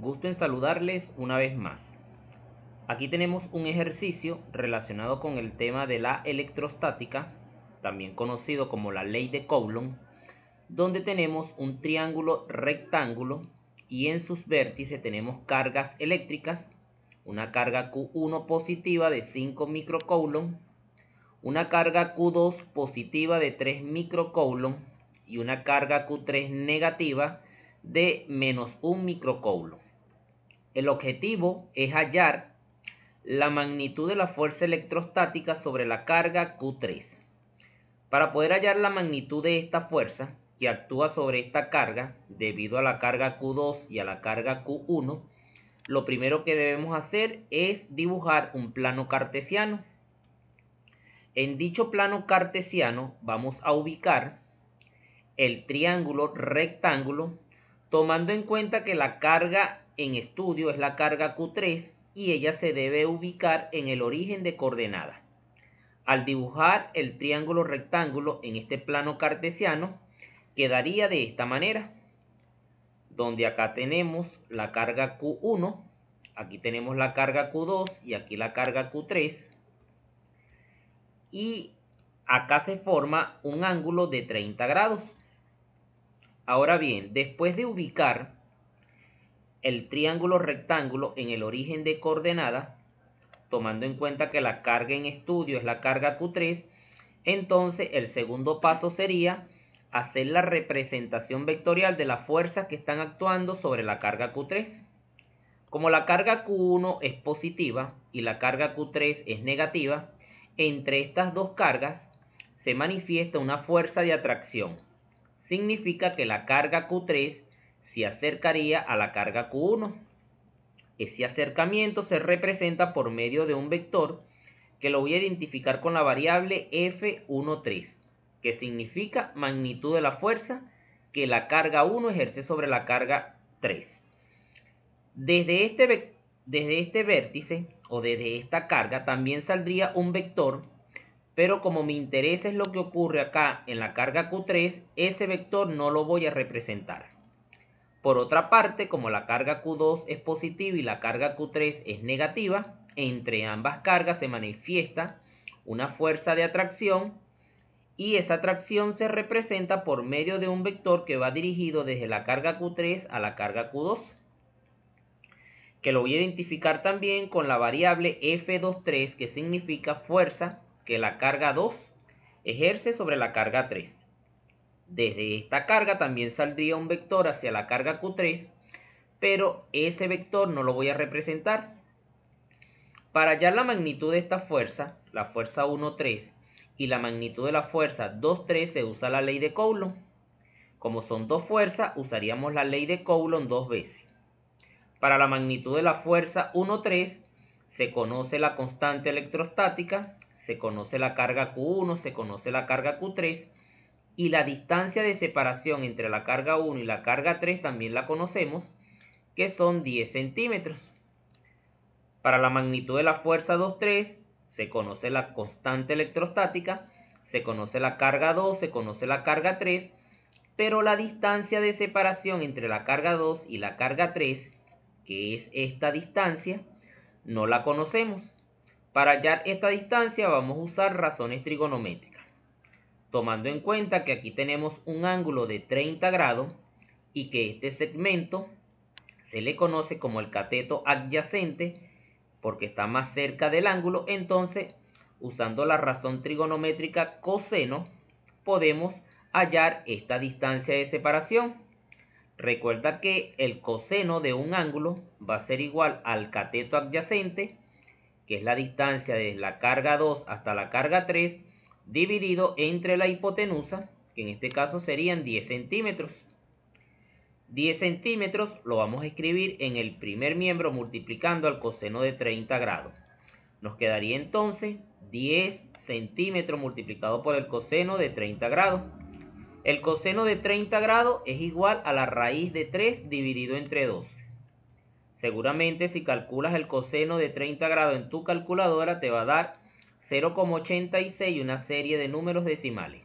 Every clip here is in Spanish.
Gusto en saludarles una vez más. Aquí tenemos un ejercicio relacionado con el tema de la electrostática, también conocido como la ley de Coulomb, donde tenemos un triángulo rectángulo y en sus vértices tenemos cargas eléctricas, una carga Q1 positiva de 5 microcoulomb, una carga Q2 positiva de 3 microcoulomb y una carga Q3 negativa de menos 1 microcoulomb. El objetivo es hallar la magnitud de la fuerza electrostática sobre la carga Q3. Para poder hallar la magnitud de esta fuerza que actúa sobre esta carga, debido a la carga Q2 y a la carga Q1, lo primero que debemos hacer es dibujar un plano cartesiano. En dicho plano cartesiano vamos a ubicar el triángulo rectángulo, tomando en cuenta que la carga en estudio es la carga Q3 y ella se debe ubicar en el origen de coordenada. Al dibujar el triángulo rectángulo en este plano cartesiano, quedaría de esta manera, donde acá tenemos la carga Q1, aquí tenemos la carga Q2 y aquí la carga Q3, y acá se forma un ángulo de 30 grados. Ahora bien, después de ubicar el triángulo rectángulo en el origen de coordenada, tomando en cuenta que la carga en estudio es la carga Q3, entonces el segundo paso sería hacer la representación vectorial de las fuerzas que están actuando sobre la carga Q3. Como la carga Q1 es positiva y la carga Q3 es negativa, entre estas dos cargas se manifiesta una fuerza de atracción. Significa que la carga Q3 se acercaría a la carga Q1. Ese acercamiento se representa por medio de un vector que lo voy a identificar con la variable F13, que significa magnitud de la fuerza que la carga 1 ejerce sobre la carga 3. Desde este, desde este vértice o desde esta carga también saldría un vector, pero como me interesa es lo que ocurre acá en la carga Q3, ese vector no lo voy a representar. Por otra parte, como la carga Q2 es positiva y la carga Q3 es negativa, entre ambas cargas se manifiesta una fuerza de atracción y esa atracción se representa por medio de un vector que va dirigido desde la carga Q3 a la carga Q2, que lo voy a identificar también con la variable F23 que significa fuerza que la carga 2 ejerce sobre la carga 3. Desde esta carga también saldría un vector hacia la carga Q3, pero ese vector no lo voy a representar. Para hallar la magnitud de esta fuerza, la fuerza 1,3 y la magnitud de la fuerza 2,3 se usa la ley de Coulomb. Como son dos fuerzas, usaríamos la ley de Coulomb dos veces. Para la magnitud de la fuerza 1,3 se conoce la constante electrostática, se conoce la carga Q1, se conoce la carga Q3 y la distancia de separación entre la carga 1 y la carga 3 también la conocemos, que son 10 centímetros. Para la magnitud de la fuerza 2,3 se conoce la constante electrostática, se conoce la carga 2, se conoce la carga 3, pero la distancia de separación entre la carga 2 y la carga 3, que es esta distancia, no la conocemos. Para hallar esta distancia vamos a usar razones trigonométricas tomando en cuenta que aquí tenemos un ángulo de 30 grados y que este segmento se le conoce como el cateto adyacente porque está más cerca del ángulo, entonces usando la razón trigonométrica coseno podemos hallar esta distancia de separación. Recuerda que el coseno de un ángulo va a ser igual al cateto adyacente, que es la distancia de la carga 2 hasta la carga 3, dividido entre la hipotenusa, que en este caso serían 10 centímetros. 10 centímetros lo vamos a escribir en el primer miembro multiplicando al coseno de 30 grados. Nos quedaría entonces 10 centímetros multiplicado por el coseno de 30 grados. El coseno de 30 grados es igual a la raíz de 3 dividido entre 2. Seguramente si calculas el coseno de 30 grados en tu calculadora te va a dar 0,86 una serie de números decimales,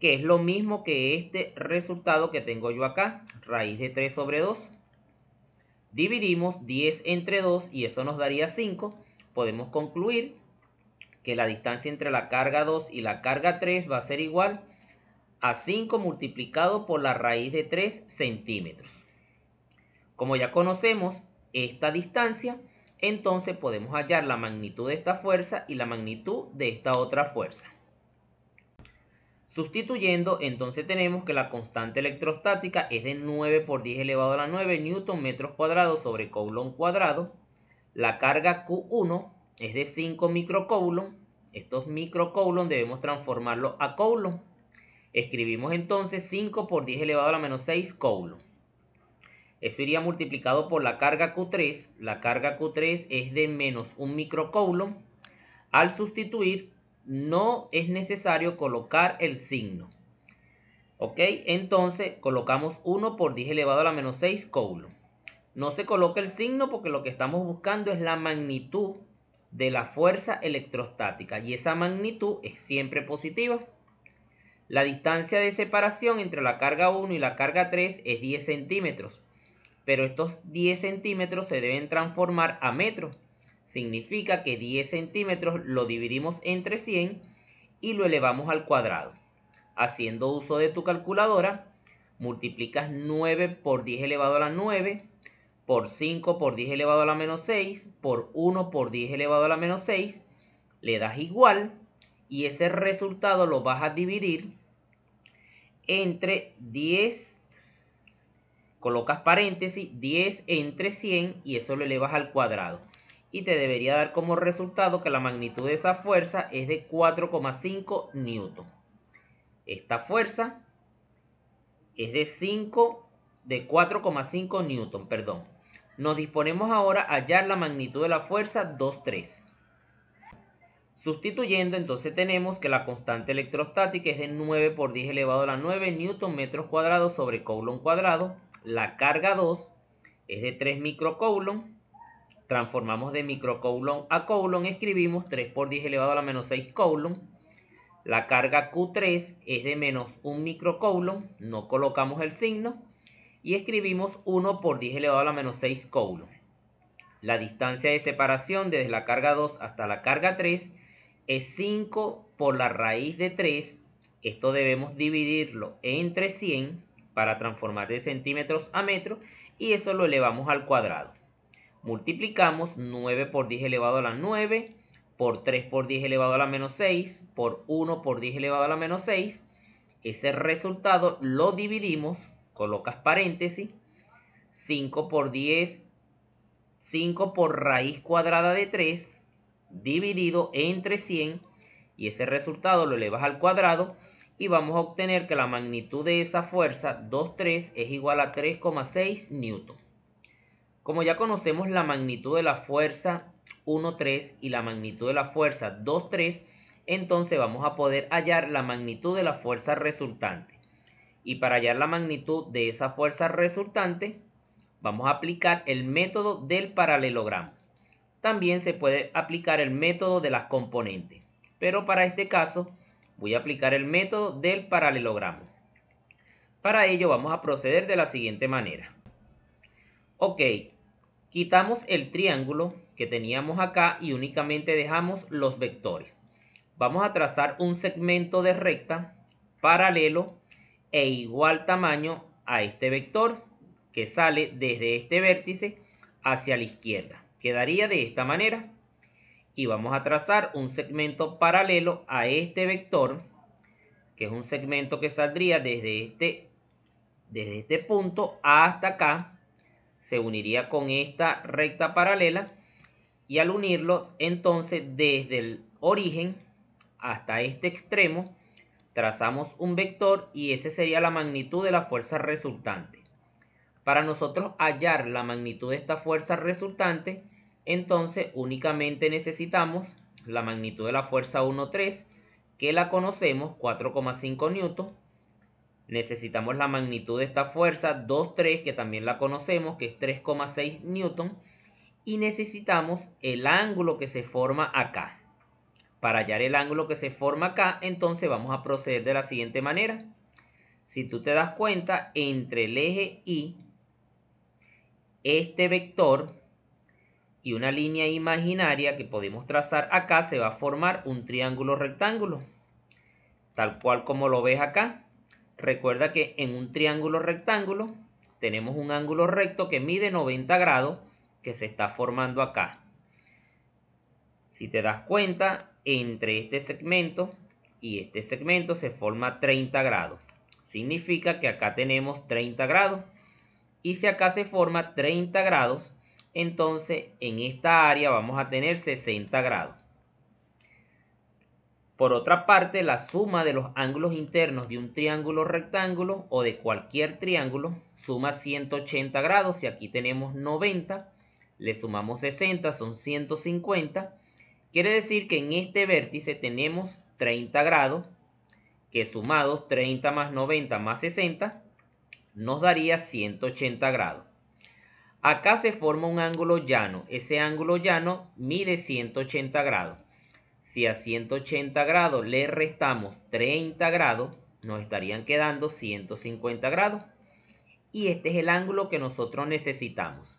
que es lo mismo que este resultado que tengo yo acá, raíz de 3 sobre 2. Dividimos 10 entre 2 y eso nos daría 5. Podemos concluir que la distancia entre la carga 2 y la carga 3 va a ser igual a 5 multiplicado por la raíz de 3 centímetros. Como ya conocemos esta distancia, entonces podemos hallar la magnitud de esta fuerza y la magnitud de esta otra fuerza. Sustituyendo, entonces tenemos que la constante electrostática es de 9 por 10 elevado a la 9 newton metros cuadrados sobre coulomb cuadrado. La carga Q1 es de 5 microcoulomb. Estos microcoulomb debemos transformarlos a coulomb. Escribimos entonces 5 por 10 elevado a la menos 6 coulomb. Eso iría multiplicado por la carga Q3. La carga Q3 es de menos un microcoulomb. Al sustituir, no es necesario colocar el signo. ¿Ok? Entonces, colocamos 1 por 10 elevado a la menos 6 coulomb. No se coloca el signo porque lo que estamos buscando es la magnitud de la fuerza electrostática. Y esa magnitud es siempre positiva. La distancia de separación entre la carga 1 y la carga 3 es 10 centímetros pero estos 10 centímetros se deben transformar a metros. Significa que 10 centímetros lo dividimos entre 100 y lo elevamos al cuadrado. Haciendo uso de tu calculadora, multiplicas 9 por 10 elevado a la 9, por 5 por 10 elevado a la menos 6, por 1 por 10 elevado a la menos 6, le das igual y ese resultado lo vas a dividir entre 10 colocas paréntesis 10 entre 100 y eso lo elevas al cuadrado. Y te debería dar como resultado que la magnitud de esa fuerza es de 4,5 newton. Esta fuerza es de 5 de 4,5 newton, perdón. Nos disponemos ahora a hallar la magnitud de la fuerza 2,3. Sustituyendo, entonces tenemos que la constante electrostática es de 9 por 10 elevado a la 9 newton metros cuadrados sobre coulomb cuadrado la carga 2 es de 3 microcoulomb. Transformamos de microcoulomb a coulomb. Escribimos 3 por 10 elevado a la menos 6 coulomb. La carga Q3 es de menos 1 microcoulomb. No colocamos el signo. Y escribimos 1 por 10 elevado a la menos 6 coulomb. La distancia de separación desde la carga 2 hasta la carga 3 es 5 por la raíz de 3. Esto debemos dividirlo entre 100 para transformar de centímetros a metro y eso lo elevamos al cuadrado. Multiplicamos 9 por 10 elevado a la 9, por 3 por 10 elevado a la menos 6, por 1 por 10 elevado a la menos 6. Ese resultado lo dividimos, colocas paréntesis, 5 por 10, 5 por raíz cuadrada de 3, dividido entre 100, y ese resultado lo elevas al cuadrado, y vamos a obtener que la magnitud de esa fuerza 2,3 es igual a 3,6 newton. Como ya conocemos la magnitud de la fuerza 1,3 y la magnitud de la fuerza 2,3, entonces vamos a poder hallar la magnitud de la fuerza resultante. Y para hallar la magnitud de esa fuerza resultante, vamos a aplicar el método del paralelogramo. También se puede aplicar el método de las componentes, pero para este caso Voy a aplicar el método del paralelogramo. Para ello vamos a proceder de la siguiente manera. Ok, quitamos el triángulo que teníamos acá y únicamente dejamos los vectores. Vamos a trazar un segmento de recta paralelo e igual tamaño a este vector que sale desde este vértice hacia la izquierda. Quedaría de esta manera y vamos a trazar un segmento paralelo a este vector, que es un segmento que saldría desde este, desde este punto hasta acá, se uniría con esta recta paralela y al unirlo entonces desde el origen hasta este extremo trazamos un vector y esa sería la magnitud de la fuerza resultante. Para nosotros hallar la magnitud de esta fuerza resultante entonces únicamente necesitamos la magnitud de la fuerza 1,3, que la conocemos, 4,5 newton. Necesitamos la magnitud de esta fuerza 2,3, que también la conocemos, que es 3,6 newton. Y necesitamos el ángulo que se forma acá. Para hallar el ángulo que se forma acá, entonces vamos a proceder de la siguiente manera. Si tú te das cuenta, entre el eje Y, este vector y una línea imaginaria que podemos trazar acá, se va a formar un triángulo rectángulo, tal cual como lo ves acá. Recuerda que en un triángulo rectángulo tenemos un ángulo recto que mide 90 grados que se está formando acá. Si te das cuenta, entre este segmento y este segmento se forma 30 grados. Significa que acá tenemos 30 grados. Y si acá se forma 30 grados, entonces, en esta área vamos a tener 60 grados. Por otra parte, la suma de los ángulos internos de un triángulo rectángulo o de cualquier triángulo suma 180 grados. Si aquí tenemos 90, le sumamos 60, son 150. Quiere decir que en este vértice tenemos 30 grados, que sumados 30 más 90 más 60 nos daría 180 grados. Acá se forma un ángulo llano. Ese ángulo llano mide 180 grados. Si a 180 grados le restamos 30 grados, nos estarían quedando 150 grados. Y este es el ángulo que nosotros necesitamos.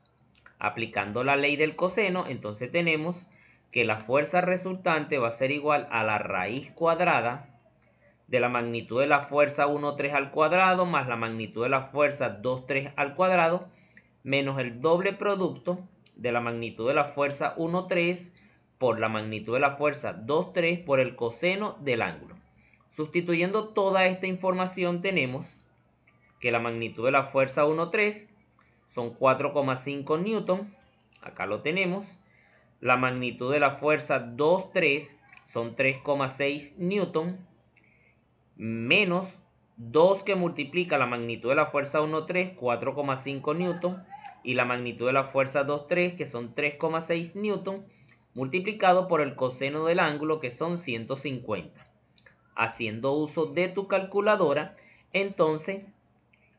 Aplicando la ley del coseno, entonces tenemos que la fuerza resultante va a ser igual a la raíz cuadrada de la magnitud de la fuerza 1,3 al cuadrado más la magnitud de la fuerza 2,3 al cuadrado menos el doble producto de la magnitud de la fuerza 1,3 por la magnitud de la fuerza 2,3 por el coseno del ángulo. Sustituyendo toda esta información tenemos que la magnitud de la fuerza 1,3 son 4,5 newton, acá lo tenemos. La magnitud de la fuerza 2,3 son 3,6 newton, menos 2 que multiplica la magnitud de la fuerza 1,3, 4,5 newton, y la magnitud de la fuerza 2,3, que son 3,6 newton, multiplicado por el coseno del ángulo, que son 150. Haciendo uso de tu calculadora, entonces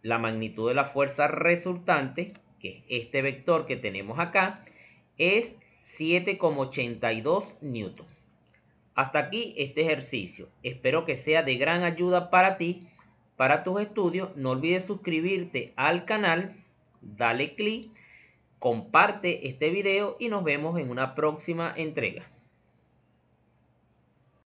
la magnitud de la fuerza resultante, que es este vector que tenemos acá, es 7,82 newton. Hasta aquí este ejercicio. Espero que sea de gran ayuda para ti, para tus estudios. No olvides suscribirte al canal Dale clic, comparte este video y nos vemos en una próxima entrega.